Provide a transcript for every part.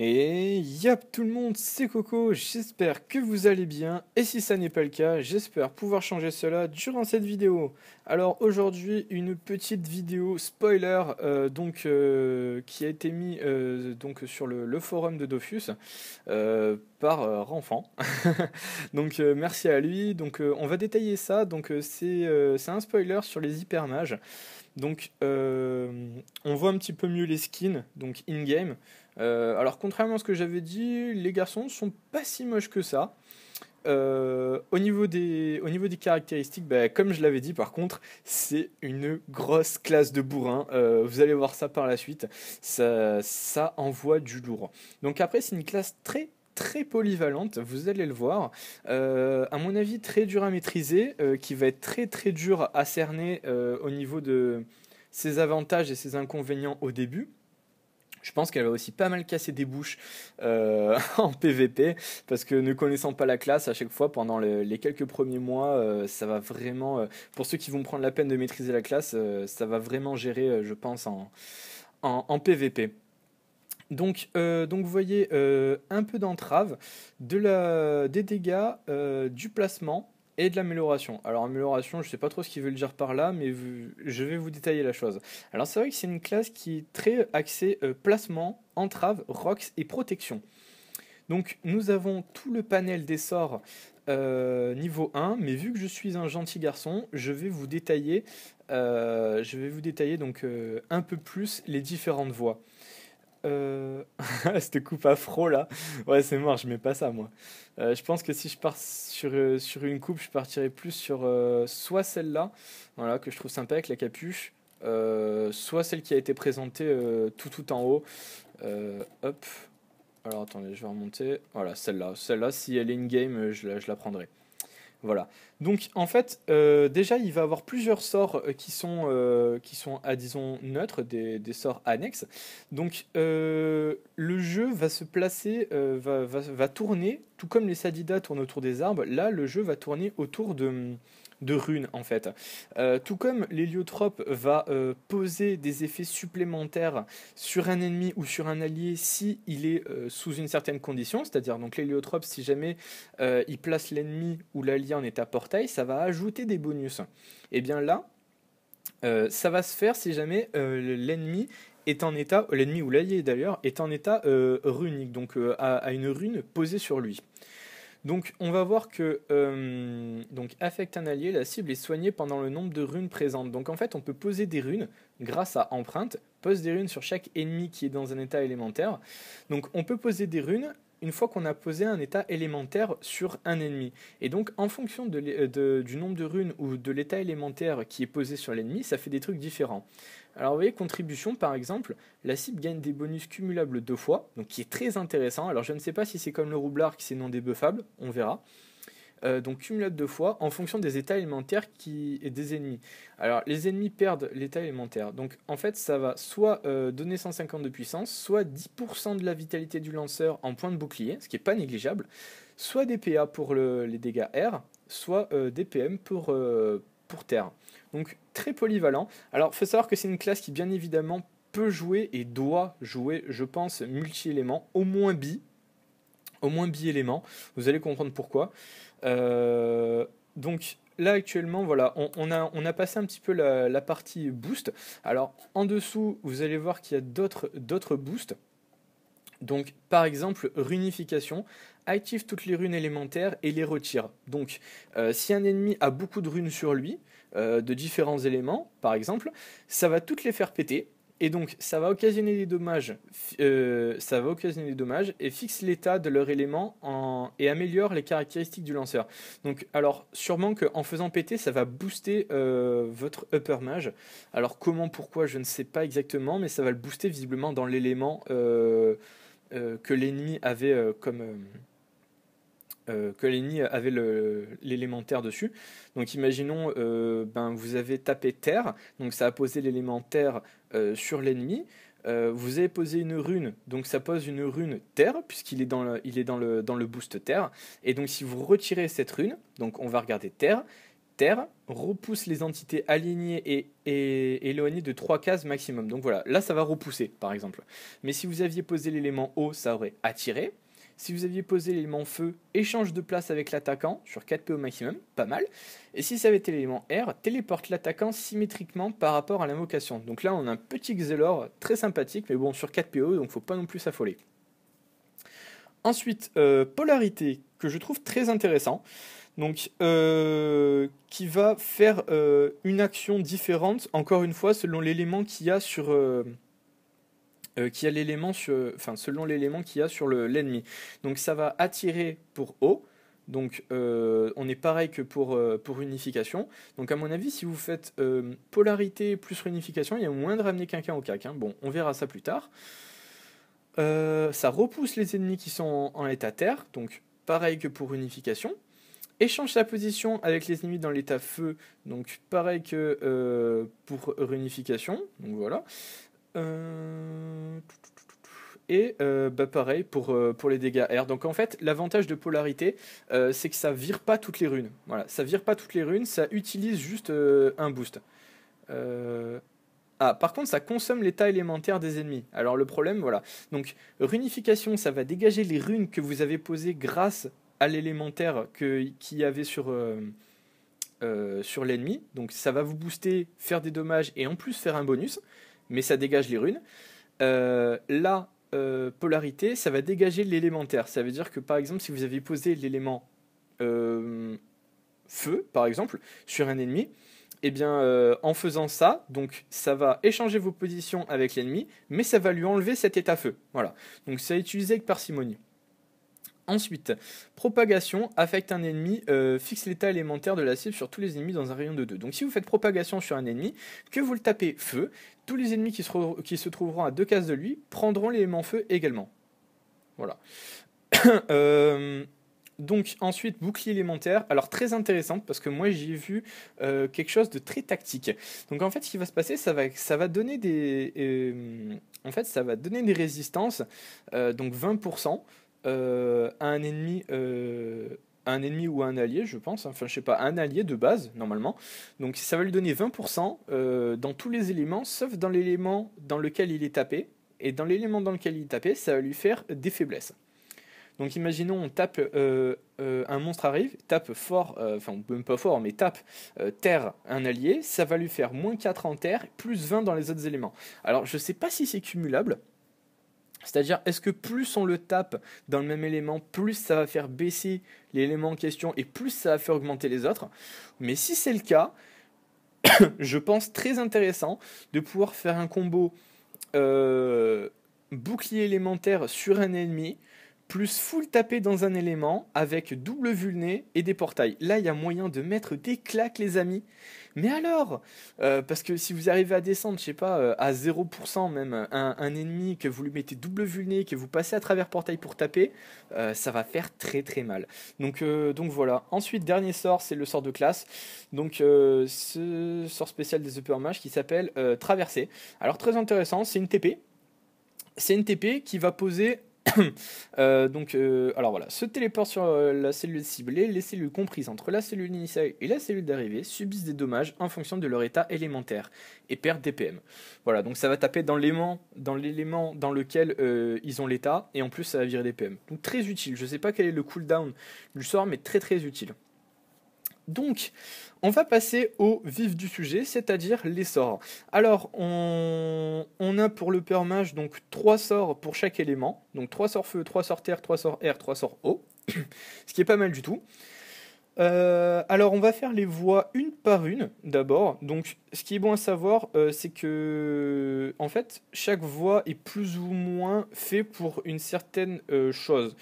Et yap tout le monde, c'est Coco, j'espère que vous allez bien, et si ça n'est pas le cas, j'espère pouvoir changer cela durant cette vidéo. Alors aujourd'hui, une petite vidéo spoiler euh, donc, euh, qui a été mise euh, donc, sur le, forum de Dofus par Renfant. donc merci à lui, donc on va détailler ça, donc c'est un spoiler sur les hypermages. Donc, euh, on voit un petit peu mieux les skins, donc in-game. Euh, alors, contrairement à ce que j'avais dit, les garçons sont pas si moches que ça. Euh, au, niveau des, niveau des caractéristiques, bah, comme je l'avais dit par contre, c'est une grosse classe de bourrin. vous allez voir ça par la suite. ça envoie du lourd. Donc après, c'est une classe très très polyvalente, vous allez le voir. Euh, à mon avis, très dur à maîtriser, euh, qui va être très très dur à cerner euh, au niveau de ses avantages et ses inconvénients au début. Je pense qu'elle va aussi pas mal casser des bouches en PVP, parce que ne connaissant pas la classe, à chaque fois, pendant les quelques premiers mois, ça va vraiment, pour ceux qui vont prendre la peine de maîtriser la classe, ça va vraiment gérer, je pense, en, en PVP. Donc, euh, donc vous voyez euh, un peu d'entrave, des dégâts, euh, du placement et de l'amélioration. Alors amélioration, je ne sais pas trop ce qu'ils veulent dire par là, mais je vais vous détailler la chose. Alors c'est vrai que c'est une classe qui est très axée placement, entrave, rocks et protection. Donc nous avons tout le panel des sorts niveau 1, mais vu que je suis un gentil garçon, je vais vous détailler, je vais vous détailler donc un peu plus les différentes voies. Euh... Cette coupe afro là, ouais c'est mort, je mets pas ça moi. Euh, je pense que si je pars sur, euh, sur une coupe, je partirais plus sur euh, soit celle-là, voilà, que je trouve sympa avec la capuche, soit celle qui a été présentée tout tout en haut. hop, alors attendez, je vais remonter. Voilà, celle-là, celle-là, si elle est in-game, je je la prendrai. Voilà. Donc en fait, euh, déjà, il va avoir plusieurs sorts euh, qui sont, euh, qui sont à ah, disons neutres, des, sorts annexes. Donc le jeu va se placer, va, va, tourner, tout comme les sadidas tournent autour des arbres, là le jeu va tourner autour de, de runes en fait. Euh, tout comme l'héliotrope va euh, poser des effets supplémentaires sur un ennemi ou sur un allié si il est euh, sous une certaine condition, c'est-à-dire donc l'héliotrope si jamais il place l'ennemi ou l'allié en état portail, ça va ajouter des bonus. Et eh bien là, ça va se faire si jamais l'ennemi est en état, l'ennemi ou l'allié d'ailleurs, est en état runique, donc a une rune posée sur lui. Donc on va voir que euh, donc affecte un allié, la cible est soignée pendant le nombre de runes présentes. Donc en fait on peut poser des runes grâce à empreinte, pose des runes sur chaque ennemi qui est dans un état élémentaire. Donc on peut poser des runes une fois qu'on a posé un état élémentaire sur un ennemi. Et donc, en fonction euh, du nombre de runes ou de l'état élémentaire qui est posé sur l'ennemi, ça fait des trucs différents. Alors vous voyez, contribution par exemple, la cible gagne des bonus cumulables deux fois, donc qui est très intéressant. Alors je ne sais pas si c'est comme le roublard qui s'est non débuffable, on verra. Euh, donc cumulable deux fois en fonction des états élémentaires qui... des ennemis. Alors les ennemis perdent l'état élémentaire, donc en fait ça va soit euh, donner 150 de puissance, soit 10% de la vitalité du lanceur en point de bouclier, ce qui n'est pas négligeable, soit des PA pour les dégâts R, soit euh, des PM pour, pour terre. Donc très polyvalent. Alors faut savoir que c'est une classe qui bien évidemment peut jouer et doit jouer, je pense, multi-éléments, au moins bi, au moins bi-éléments. Vous allez comprendre pourquoi. Euh, donc là actuellement, voilà, on, a, on, a, passé un petit peu la, partie boost. Alors en dessous, vous allez voir qu'il y a d'autres boosts. Donc par exemple, runification active toutes les runes élémentaires et les retire. Donc euh, si un ennemi a beaucoup de runes sur lui, euh, de différents éléments, par exemple, ça va toutes les faire péter. Et donc, ça va occasionner des dommages, euh, ça va occasionner des dommages et fixe l'état de leur élément et améliore les caractéristiques du lanceur. Donc, alors, sûrement qu'en faisant péter, ça va booster euh, votre upper mage. Alors, comment, pourquoi, je ne sais pas exactement, mais ça va le booster visiblement dans l'élément que l'ennemi avait comme euh, que l'ennemi avait l'élémentaire dessus. Donc imaginons, euh, ben, vous avez tapé terre, donc ça a posé l'élémentaire terre euh, sur l'ennemi. vous avez posé une rune, donc ça pose une rune terre, puisqu'il est, dans le, il est dans, le, dans le boost terre. Et donc si vous retirez cette rune, donc on va regarder terre, terre repousse les entités alignées et, et éloignées de 3 cases maximum. Donc voilà, là ça va repousser par exemple. Mais si vous aviez posé l'élément eau, ça aurait attiré. Si vous aviez posé l'élément feu, échange de place avec l'attaquant, sur 4 PO maximum, pas mal. Et si ça avait été l'élément air, téléporte l'attaquant symétriquement par rapport à l'invocation. Donc là, on a un petit Xelor très sympathique, mais bon, sur 4PO, donc faut pas non plus s'affoler. Ensuite, euh, polarité, que je trouve très intéressant, donc, euh, qui va faire euh, une action différente, encore une fois, selon l'élément qu'il y a sur, euh, qui a l'élément, enfin selon l'élément qu'il y a sur l'ennemi. donc ça va attirer pour eau. Donc euh, on est pareil que pour, euh, pour unification. Donc à mon avis, si vous faites polarité plus réunification, il y a moins de ramener quelqu'un au cac. Hein. Bon, on verra ça plus tard. ça repousse les ennemis qui sont en, état terre, donc pareil que pour unification échange sa position avec les ennemis dans l'état feu, donc pareil que pour réunification, donc voilà. Euh, et euh, bah pareil pour, euh, pour les dégâts R. Donc en fait, l'avantage de polarité, c'est que ça vire pas toutes les runes. Voilà, ça vire pas toutes les runes, ça utilise juste un boost. Ah, par contre, ça consomme l'état élémentaire des ennemis. Alors le problème, voilà. Donc runification, ça va dégager les runes que vous avez posées grâce à l'élémentaire qu'il y avait sur... sur l'ennemi, donc ça va vous booster, faire des dommages et en plus faire un bonus mais ça dégage les runes. Euh, la euh, polarité, ça va dégager l'élémentaire. Ça veut dire que par exemple, si vous avez posé l'élément euh, feu, par exemple, sur un ennemi, eh bien, en faisant ça, donc ça va échanger vos positions avec l'ennemi, mais ça va lui enlever cet état feu. Voilà. Donc, ça est utilisé avec parcimonie. Ensuite, propagation affecte un ennemi, euh, fixe l'état élémentaire de la cible sur tous les ennemis dans un rayon de 2. Donc si vous faites propagation sur un ennemi, que vous le tapez feu, tous les ennemis qui se, trouveront à deux cases de lui prendront l'élément feu également. Voilà. Euh, donc ensuite, bouclier élémentaire. Alors très intéressante parce que moi j'ai vu euh, quelque chose de très tactique. Donc en fait, ce qui va se passer, ça va, ça va donner des, en fait, ça va donner des résistances, donc 20% à euh, un ennemi euh, un ennemi ou un allié, je pense. Hein. Enfin, je sais pas, un allié de base normalement. Donc ça va lui donner 20% euh, dans tous les éléments, sauf dans l'élément dans lequel il est tapé. Et dans l'élément dans lequel il est tapé, ça va lui faire des faiblesses. Donc imaginons on tape un monstre arrive, tape fort, enfin même pas fort, mais tape terre un allié, ça va lui faire moins 4 en terre, plus 20 dans les autres éléments. Alors je sais pas si c'est cumulable, c'est-à-dire, est-ce que plus on le tape dans le même élément, plus ça va faire baisser l'élément en question et plus ça va faire augmenter les autres Mais si c'est le cas, je pense très intéressant de pouvoir faire un combo euh, bouclier élémentaire sur un ennemi, plus full taper dans un élément avec double vulné et des portails. Là, il y a moyen de mettre des claques, les amis. Mais alors euh, Parce que si vous arrivez à descendre, je sais pas, euh, à 0% même, un, ennemi, que vous lui mettez double vulné, que vous passez à travers portail pour taper, euh, ça va faire très très mal. Donc, donc voilà. Ensuite, dernier sort, c'est le sort de classe. Donc ce sort spécial des Upper e qui s'appelle Traverser. Alors très intéressant, c'est une TP. C'est une TP qui va poser Euh, donc, euh, alors voilà, ce téléport sur euh, la cellule ciblée. Les cellules comprises entre la cellule initiale et la cellule d'arrivée subissent des dommages en fonction de leur état élémentaire et perdent des PM. Voilà, donc ça va taper dans l'élément dans, dans lequel ils ont l'état et en plus ça va virer des PM. Donc très utile. Je sais pas quel est le cooldown du sort, mais très très utile. Donc, on va passer au vif du sujet, c'est-à-dire les sorts. Alors, on, a pour le permage donc trois sorts pour chaque élément. Donc trois sorts feu, trois sorts terre, trois sorts air, trois sorts eau. ce qui est pas mal du tout. Euh, alors, on va faire les voix une par une d'abord. Donc, ce qui est bon à savoir, euh, c'est que, en fait, chaque voix est plus ou moins fait pour une certaine euh, chose.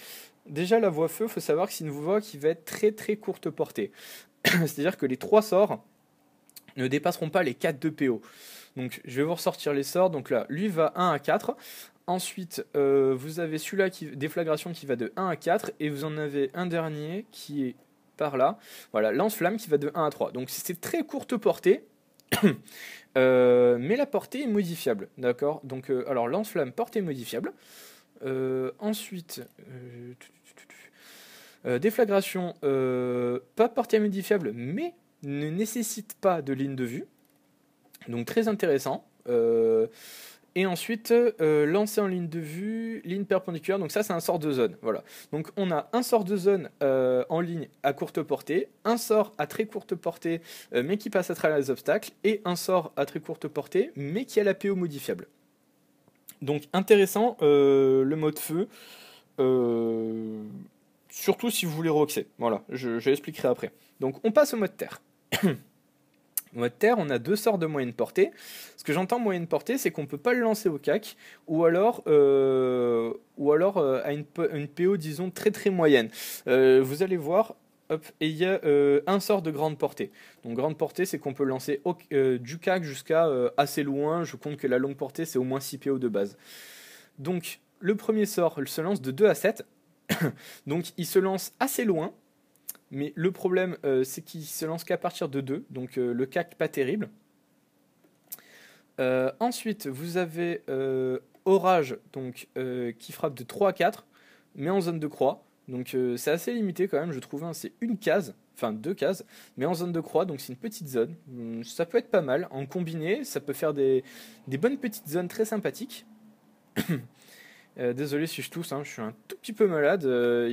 Déjà, la voix feu, il faut savoir que c'est une voix qui va être très très courte portée. C'est-à-dire que les trois sorts ne dépasseront pas les 4 de PO. Donc je vais vous ressortir les sorts. Donc là, lui va 1 à 4. Ensuite, euh, vous avez celui-là, qui, déflagration, qui va de 1 à 4. Et vous en avez un dernier qui est par là. Voilà, lance-flamme qui va de 1 à 3. Donc c'est très courte portée. Euh, mais la portée est modifiable. D'accord Donc, euh, alors lance-flamme, portée modifiable. ensuite, euh, déflagration, euh, pas portée modifiable, mais ne nécessite pas de ligne de vue. Donc très intéressant. Euh, et ensuite, lancer en ligne de vue, ligne perpendiculaire. Donc ça, c'est un sort de zone. Voilà. Donc on a un sort de zone en ligne à courte portée, un sort à très courte portée, mais qui passe à travers les obstacles, et un sort à très courte portée, mais qui a la PO modifiable. Donc intéressant, le mode feu. Surtout si vous voulez roxer. Voilà, je, je l'expliquerai après. Donc on passe au mode terre. au mode terre, on a deux sorts de moyenne portée. Ce que j'entends moyenne portée, c'est qu'on ne peut pas le lancer au cac, ou alors, euh, ou alors euh, à une, PO, disons, très très moyenne. Euh, vous allez voir, Hop, et il y a un sort de grande portée. Donc grande portée, c'est qu'on peut lancer au, du CAC jusqu'à assez loin. Je compte que la longue portée, c'est au moins 6 PO de base. Donc le premier sort se lance de 2 à 7. donc il se lance assez loin, mais le problème euh, c'est qu'il se lance qu'à partir de 2, donc euh, le CAC pas terrible. Euh, ensuite, vous avez Orage donc, qui frappe de 3 à 4, mais en zone de croix. Donc c'est assez limité quand même, je trouve. Hein. c'est une case, enfin deux cases, mais en zone de croix, donc c'est une petite zone. Hum, ça peut être pas mal. En combiné, ça peut faire des bonnes petites zones très sympathiques. Euh, désolé si je tousse, hein, je suis un tout petit peu malade. Euh,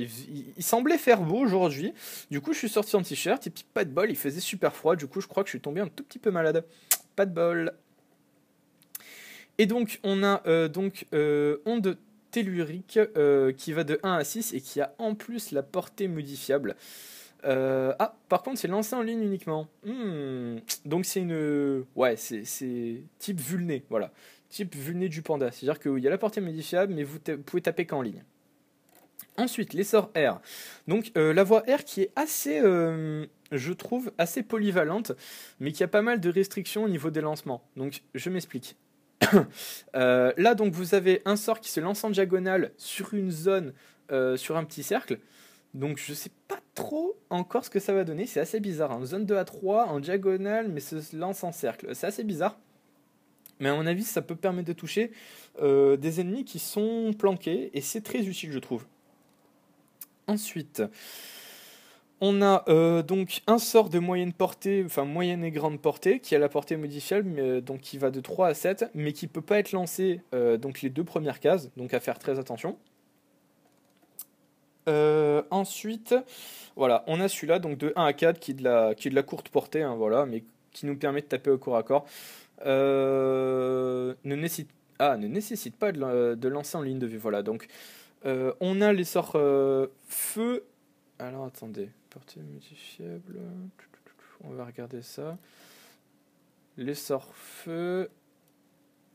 il, semblait faire beau aujourd'hui. Du coup, je suis sorti en t-shirt et puis pas de bol, il faisait super froid. Du coup, je crois que je suis tombé un tout petit peu malade. Pas de bol. Et donc, on a euh, donc onde tellurique qui va de 1 à 6 et qui a en plus la portée modifiable. ah, par contre, c'est lancé en ligne uniquement. Hmm. Donc, c'est une. Ouais, c'est type vulné. Voilà type vulné du panda. C'est-à-dire qu'il y a la portée modifiable, mais vous pouvez taper qu'en ligne. Ensuite, les sorts R. Donc euh, la voie R qui est assez, euh, je trouve, assez polyvalente, mais qui a pas mal de restrictions au niveau des lancements. Donc je m'explique. Euh, là, donc vous avez un sort qui se lance en diagonale sur une zone, sur un petit cercle. Donc je sais pas trop encore ce que ça va donner, c'est assez bizarre. En hein. Zone 2 à 3 en diagonale, mais se lance en cercle. C'est assez bizarre. Mais à mon avis, ça peut permettre de toucher euh, des ennemis qui sont planqués, et c'est très utile, je trouve. Ensuite, on a euh, donc un sort de moyenne portée, enfin moyenne et grande portée, qui a la portée modifiable, mais, euh, donc qui va de 3 à 7, mais qui ne peut pas être lancé donc les deux premières cases, donc à faire très attention. ensuite, voilà, on a celui-là, donc de 1 à 4, qui est de la, courte portée, hein, voilà, mais qui nous permet de taper au corps à corps. Euh, ne, nécessite, ah, ne nécessite pas de, de, lancer en ligne de vue. Voilà, donc euh, on a les sorts euh, feu. Alors attendez, portée modifiable. On va regarder ça. Les sorts feu.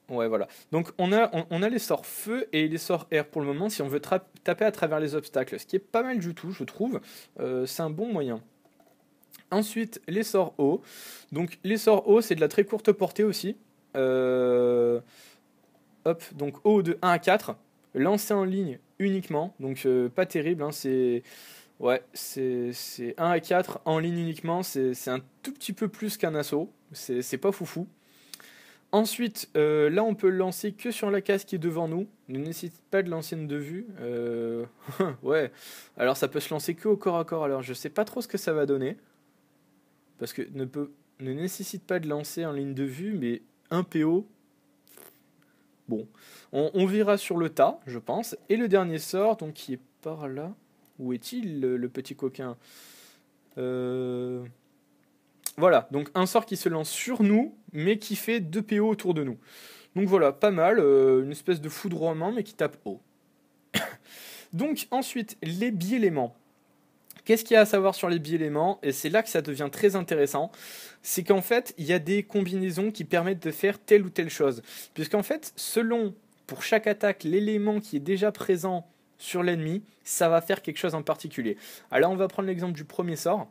Ouais, voilà. Donc on a, on, a les sorts feu et les sorts air pour le moment si on veut taper à travers les obstacles, ce qui est pas mal du tout, je trouve. c'est un bon moyen. Ensuite, l'essor haut. Donc, l'essor haut, c'est de la très courte portée aussi. Euh, hop, donc haut de 1 à 4. Lancé en ligne uniquement. Donc, euh, pas terrible. Hein, c'est. Ouais, c'est 1 à 4 en ligne uniquement. C'est un tout petit peu plus qu'un assaut. C'est pas foufou. Ensuite, euh, là, on peut lancer que sur la case qui est devant nous. Ne nécessite pas de l'ancienne de vue. ouais. Alors, ça peut se lancer que au corps à corps. Alors, je sais pas trop ce que ça va donner parce que ne, ne nécessite pas de lancer en ligne de vue, mais un PO. Bon, on, verra sur le tas, je pense. Et le dernier sort, donc qui est par là. Où est-il, le, petit coquin euh, Voilà, donc un sort qui se lance sur nous, mais qui fait deux PO autour de nous. Donc voilà, pas mal, euh, une espèce de foudroiement, mais qui tape haut. donc ensuite, les biéléments. Qu'est-ce qu'il y a à savoir sur les biéléments Et c'est là que ça devient très intéressant. C'est qu'en fait, il y a des combinaisons qui permettent de faire telle ou telle chose. Puisqu'en fait, selon pour chaque attaque l'élément qui est déjà présent sur l'ennemi, ça va faire quelque chose en particulier. Alors on va prendre l'exemple du premier sort.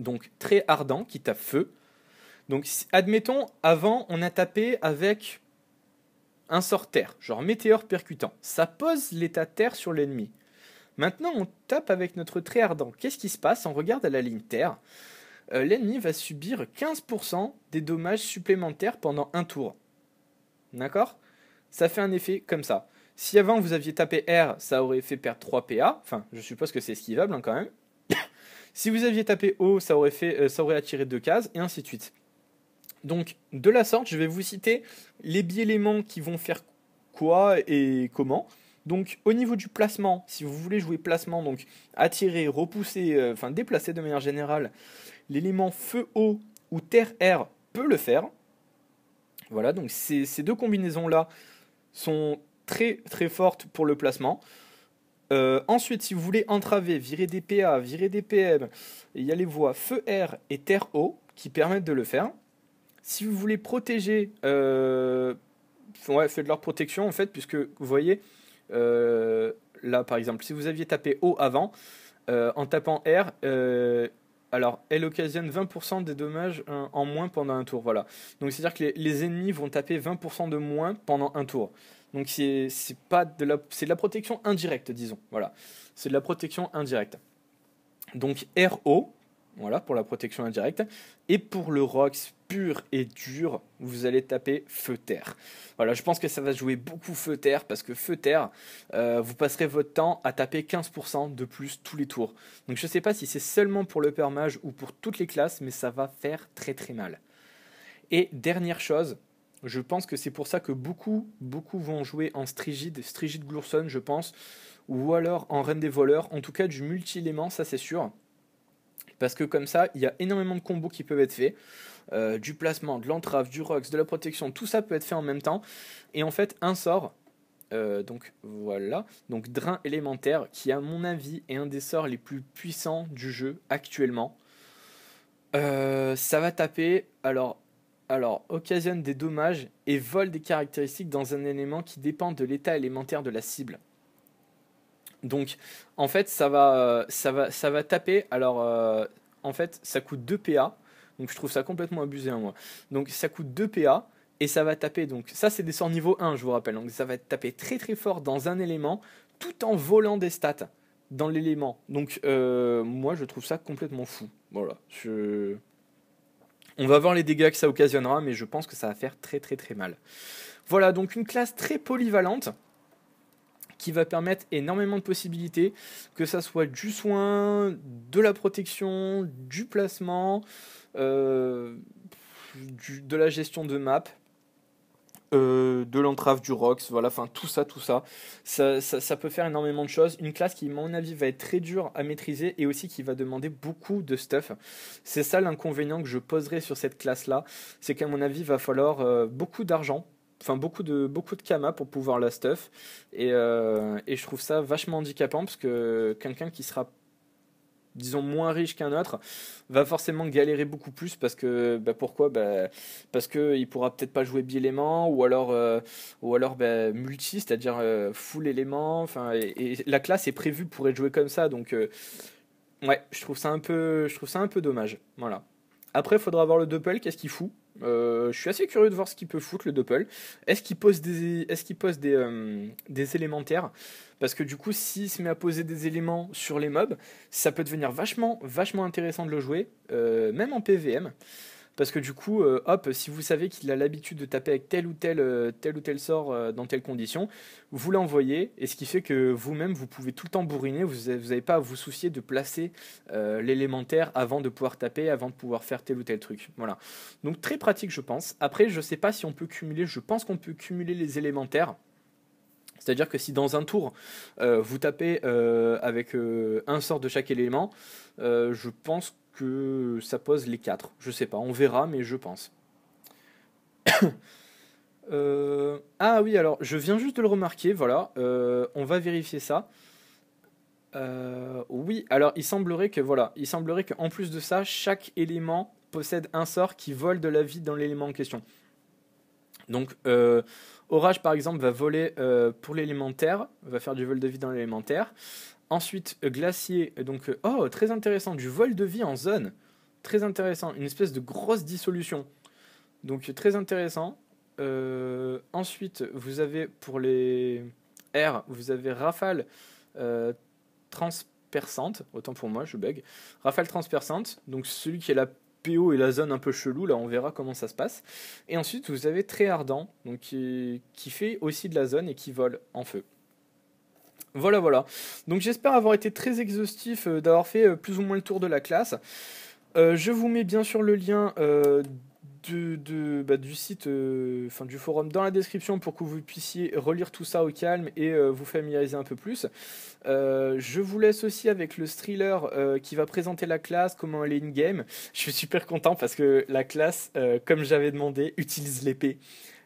Donc très ardent qui tape feu. Donc admettons, avant on a tapé avec un sort terre, genre météore percutant. Ça pose l'état terre sur l'ennemi. Maintenant, on tape avec notre trait ardent. Qu'est-ce qui se passe On regarde à la ligne terre. Euh, l'ennemi va subir 15% des dommages supplémentaires pendant un tour. D'accord Ça fait un effet comme ça. Si avant vous aviez tapé R, ça aurait fait perdre 3 PA. Enfin, je suppose que c'est esquivable hein, quand même. si vous aviez tapé O, ça aurait, fait, euh, ça aurait attiré 2 cases, et ainsi de suite. Donc, de la sorte, je vais vous citer les biéléments qui vont faire quoi et comment. Donc au niveau du placement, si vous voulez jouer placement, donc attirer, repousser, euh, enfin déplacer de manière générale, l'élément feu haut ou terre-air peut le faire. Voilà, donc ces, deux combinaisons-là sont très très fortes pour le placement. Euh, ensuite, si vous voulez entraver, virer des PA, virer des PM, il y a les voies feu-air et terre-eau qui permettent de le faire. Si vous voulez protéger, euh, ouais, faites de leur protection en fait, puisque vous voyez, euh, là, par exemple, si vous aviez tapé O avant, euh, en tapant R, euh, alors, elle occasionne 20% des dommages en moins pendant un tour. Voilà. Donc, c'est-à-dire que les, ennemis vont taper 20% de moins pendant un tour. Donc, c'est pas de la, c'est de la protection indirecte, disons. Voilà. C'est de la protection indirecte. Donc, RO, voilà, pour la protection indirecte. Et pour le Rox pur et dur, vous allez taper Feu-Terre. Voilà, je pense que ça va jouer beaucoup Feu-Terre, parce que Feu-Terre, euh, vous passerez votre temps à taper 15% de plus tous les tours. Donc je ne sais pas si c'est seulement pour le permage ou pour toutes les classes, mais ça va faire très très mal. Et dernière chose, je pense que c'est pour ça que beaucoup, beaucoup vont jouer en Strigide, Strigide Glourson, je pense, ou alors en Reine des Voleurs, en tout cas du multi-élément, ça c'est sûr. Parce que comme ça, il y a énormément de combos qui peuvent être faits. Euh, du placement, de l'entrave, du rox, de la protection, tout ça peut être fait en même temps. Et en fait, un sort, euh, donc voilà, donc Drain élémentaire, qui à mon avis est un des sorts les plus puissants du jeu actuellement. Euh, ça va taper, alors, alors, occasionne des dommages et vole des caractéristiques dans un élément qui dépend de l'état élémentaire de la cible. Donc, en fait, ça va, ça va, ça va taper. Alors, euh, en fait, ça coûte 2 PA. Donc, je trouve ça complètement abusé, hein, moi. Donc, ça coûte 2 PA et ça va taper. Donc, ça, c'est des sorts niveau 1, je vous rappelle. Donc, ça va taper très très fort dans un élément tout en volant des stats dans l'élément. Donc, euh, moi, je trouve ça complètement fou. Voilà. Je... On va voir les dégâts que ça occasionnera, mais je pense que ça va faire très très très mal. Voilà, donc une classe très polyvalente qui va permettre énormément de possibilités, que ça soit du soin, de la protection, du placement, euh, de la gestion de map. Euh, de l'entrave du Rox, voilà, enfin tout ça, tout ça. Ça, peut faire énormément de choses. Une classe qui, à mon avis, va être très dure à maîtriser et aussi qui va demander beaucoup de stuff. C'est ça l'inconvénient que je poserai sur cette classe-là, c'est qu'à mon avis, va falloir euh, beaucoup d'argent enfin beaucoup de beaucoup de kama pour pouvoir la stuff et, euh, et je trouve ça vachement handicapant parce que quelqu'un qui sera disons moins riche qu'un autre va forcément galérer beaucoup plus parce que bah pourquoi bah, parce que il pourra peut-être pas jouer bi-élément ou alors euh, ou alors bah, multi c'est-à-dire euh, full élément enfin et, la classe est prévue pour être jouée comme ça donc ouais je trouve ça un peu je trouve ça un peu dommage voilà après faudra voir le double qu'est-ce qu'il fout euh, je suis assez curieux de voir ce qu'il peut foutre le Doppel. Est-ce qu'il pose des, est-ce qu'il pose des, euh, des élémentaires Parce que du coup, s'il se met à poser des éléments sur les mobs, ça peut devenir vachement, vachement intéressant de le jouer, euh, même en PVM. Parce que du coup, euh, hop, si vous savez qu'il a l'habitude de taper avec tel ou tel, euh, tel, ou tel sort euh, dans telle condition, vous l'envoyez, et ce qui fait que vous-même, vous pouvez tout le temps bourriner, vous n'avez pas à vous soucier de placer l'élémentaire avant de pouvoir taper, avant de pouvoir faire tel ou tel truc. Voilà. Donc très pratique, je pense. Après, je ne sais pas si on peut cumuler, je pense qu'on peut cumuler les élémentaires. C'est-à-dire que si dans un tour, vous tapez avec un sort de chaque élément, je pense que que ça pose les quatre. Je sais pas, on verra, mais je pense. Euh, ah oui, alors je viens juste de le remarquer, voilà, euh, on va vérifier ça. Euh, oui, alors il semblerait que voilà, il semblerait qu'en plus de ça, chaque élément possède un sort qui vole de la vie dans l'élément en question. Donc Orage par exemple va voler pour l'élémentaire, va faire du vol de vie dans l'élémentaire. Ensuite, euh, glacier, euh, donc, euh, oh, très intéressant, du vol de vie en zone. Très intéressant, une espèce de grosse dissolution. Donc, très intéressant. ensuite, vous avez pour les R, vous avez rafale euh, Autant pour moi, je bug. Rafale Transpersante, donc celui qui est la PO et la zone un peu chelou, là on verra comment ça se passe. Et ensuite, vous avez très ardent, donc qui fait aussi de la zone et qui vole en feu. Voilà, voilà. Donc j'espère avoir été très exhaustif, euh, d'avoir fait euh, plus ou moins le tour de la classe. Euh, je vous mets bien sûr le lien de, bah, du site, enfin du forum dans la description pour que vous puissiez relire tout ça au calme et vous familiariser un peu plus. je vous laisse aussi avec le thriller qui va présenter la classe, comment elle est in-game. Je suis super content parce que la classe, comme j'avais demandé, utilise l'épée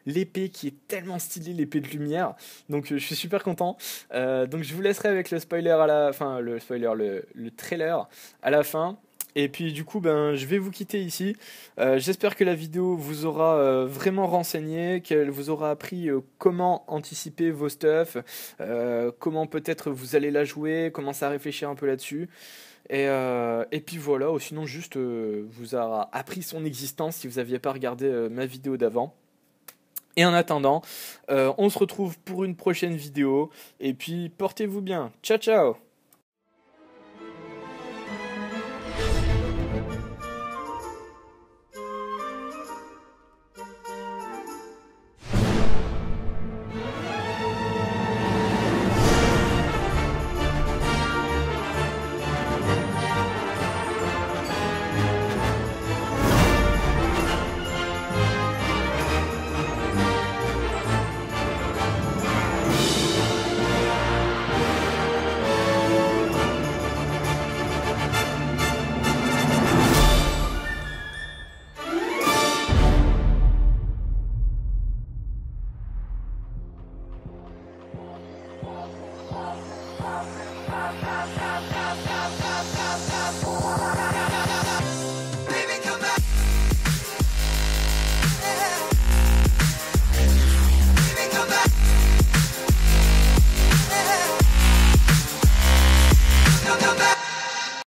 l'épée qui est tellement stylée, l'épée de lumière. Donc euh, je suis super content. Euh, donc je vous laisserai avec le spoiler à la fin, le spoiler, le, trailer à la fin. Et puis du coup, ben, je vais vous quitter ici. Euh, j'espère que la vidéo vous aura vraiment renseigné, qu'elle vous aura appris comment anticiper vos stuff, comment peut-être vous allez la jouer, comment ça réfléchir un peu là-dessus. Et, et, puis voilà, ou sinon juste vous aura appris son existence si vous n'aviez pas regardé ma vidéo d'avant. Et en attendant, euh, on se retrouve pour une prochaine vidéo. Et puis, portez-vous bien. Ciao, ciao